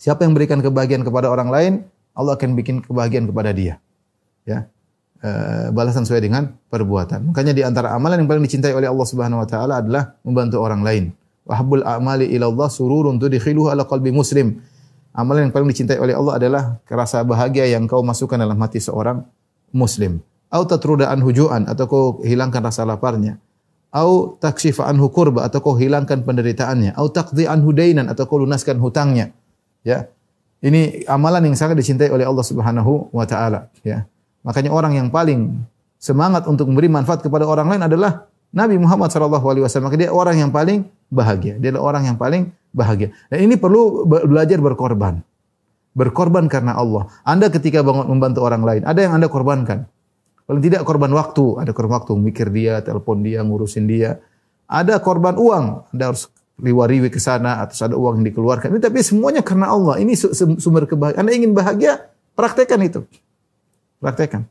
Siapa yang berikan kebahagiaan kepada orang lain, Allah akan bikin kebahagiaan kepada dia. Ya. E, balasan sesuai dengan perbuatan. Makanya di antara amalan yang paling dicintai oleh Allah Subhanahu wa taala adalah membantu orang lain. Wahabul a'mali ilallah Allah sururun tudkhiluhu ala qalbi muslim. Amalan yang paling dicintai oleh Allah adalah rasa bahagia yang kau masukkan dalam hati seorang muslim. Au tatruda an hujuan atau kau hilangkan rasa laparnya. Au taksyifa hukurba atau kau hilangkan penderitaannya. Au taqdi an dainan atau kau lunaskan hutangnya Ya. Ini amalan yang sangat dicintai oleh Allah Subhanahu wa taala, ya. Makanya orang yang paling semangat untuk memberi manfaat kepada orang lain adalah Nabi Muhammad sallallahu alaihi wasallam. Dia orang yang paling bahagia. Dia adalah orang yang paling bahagia. Dan ini perlu belajar berkorban. Berkorban karena Allah. Anda ketika bangun membantu orang lain, ada yang Anda korbankan. Paling tidak korban waktu, ada korban waktu, mikir dia, telepon dia, ngurusin dia. Ada korban uang, Anda harus riwa-riwi ke sana atau ada uang yang dikeluarkan. Ini, tapi semuanya karena Allah. Ini sumber kebahagiaan. Anda ingin bahagia, praktekkan itu. Praktekkan.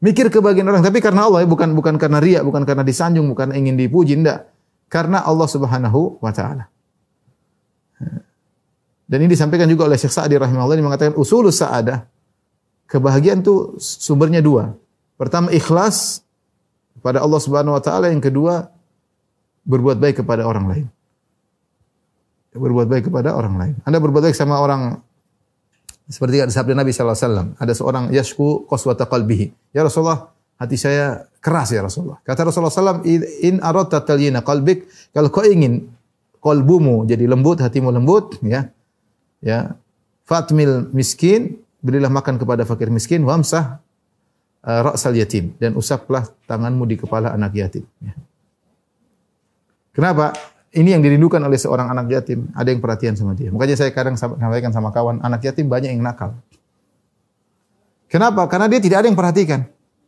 Mikir kebahagiaan orang tapi karena Allah ya, bukan bukan karena ria, bukan karena disanjung, bukan ingin dipuji, enggak. Karena Allah Subhanahu wa taala. Dan ini disampaikan juga oleh Syekh Sa'di rahimahullah yang mengatakan usulus sa'adah kebahagiaan itu sumbernya dua. Pertama ikhlas pada Allah Subhanahu wa taala, yang kedua berbuat baik kepada orang lain berbuat baik kepada orang lain. Anda berbuat baik sama orang seperti kata sabda Nabi SAW. alaihi wasallam, ada seorang yashku qaswata qalbihi. Ya Rasulullah, hati saya keras ya Rasulullah. Kata Rasulullah sallam, in aradta talyina qalbik, kalau kau ingin kolbumu jadi lembut, hatimu lembut, ya. Ya. Fatmil miskin, berilah makan kepada fakir miskin, wamsah uh, ra'sal yatim dan usaplah tanganmu di kepala anak yatim, ya. Kenapa? ini yang dirindukan oleh seorang anak yatim, ada yang perhatian sama dia. Makanya saya kadang sampaikan sama kawan, anak yatim banyak yang nakal. Kenapa? Karena dia tidak ada yang perhatikan.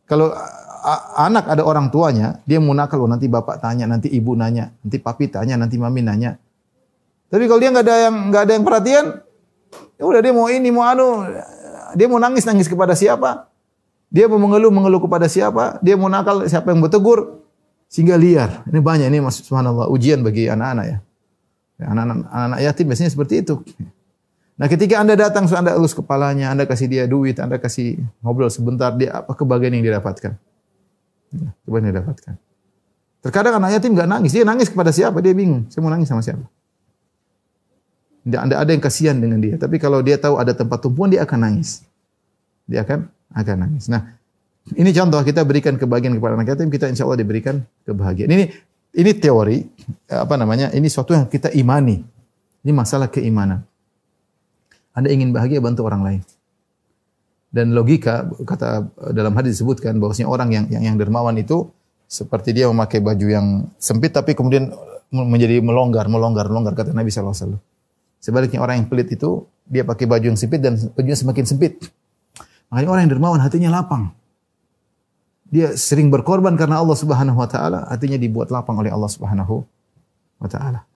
Kalau anak ada orang tuanya, dia mau nakal, oh, nanti bapak tanya, nanti ibu nanya, nanti papi tanya, nanti mami nanya. Tapi kalau dia nggak ada yang nggak ada yang perhatian, ya udah dia mau ini mau anu, dia mau nangis nangis kepada siapa? Dia mau mengeluh mengeluh kepada siapa? Dia mau nakal siapa yang bertegur? sehingga liar. Ini banyak ini maksud subhanallah ujian bagi anak-anak ya. ya anak-anak yatim biasanya seperti itu. Nah, ketika Anda datang, Anda elus kepalanya, Anda kasih dia duit, Anda kasih ngobrol sebentar, dia apa kebahagiaan yang didapatkan? Ya, kebahagiaan yang didapatkan. Terkadang anak yatim nggak nangis, dia nangis kepada siapa? Dia bingung, saya mau nangis sama siapa? Tidak ada, ada yang kasihan dengan dia, tapi kalau dia tahu ada tempat tumpuan, dia akan nangis. Dia akan akan nangis. Nah, ini contoh kita berikan kebahagiaan kepada anak yatim, kita insya Allah diberikan kebahagiaan. Ini ini teori apa namanya? Ini suatu yang kita imani. Ini masalah keimanan. Anda ingin bahagia bantu orang lain. Dan logika kata dalam hadis disebutkan bahwasanya orang yang, yang yang dermawan itu seperti dia memakai baju yang sempit tapi kemudian menjadi melonggar, melonggar, melonggar kata Nabi sallallahu Sebaliknya orang yang pelit itu dia pakai baju yang sempit dan bajunya semakin sempit. Makanya orang yang dermawan hatinya lapang dia sering berkorban karena Allah Subhanahu wa taala, hatinya dibuat lapang oleh Allah Subhanahu wa taala.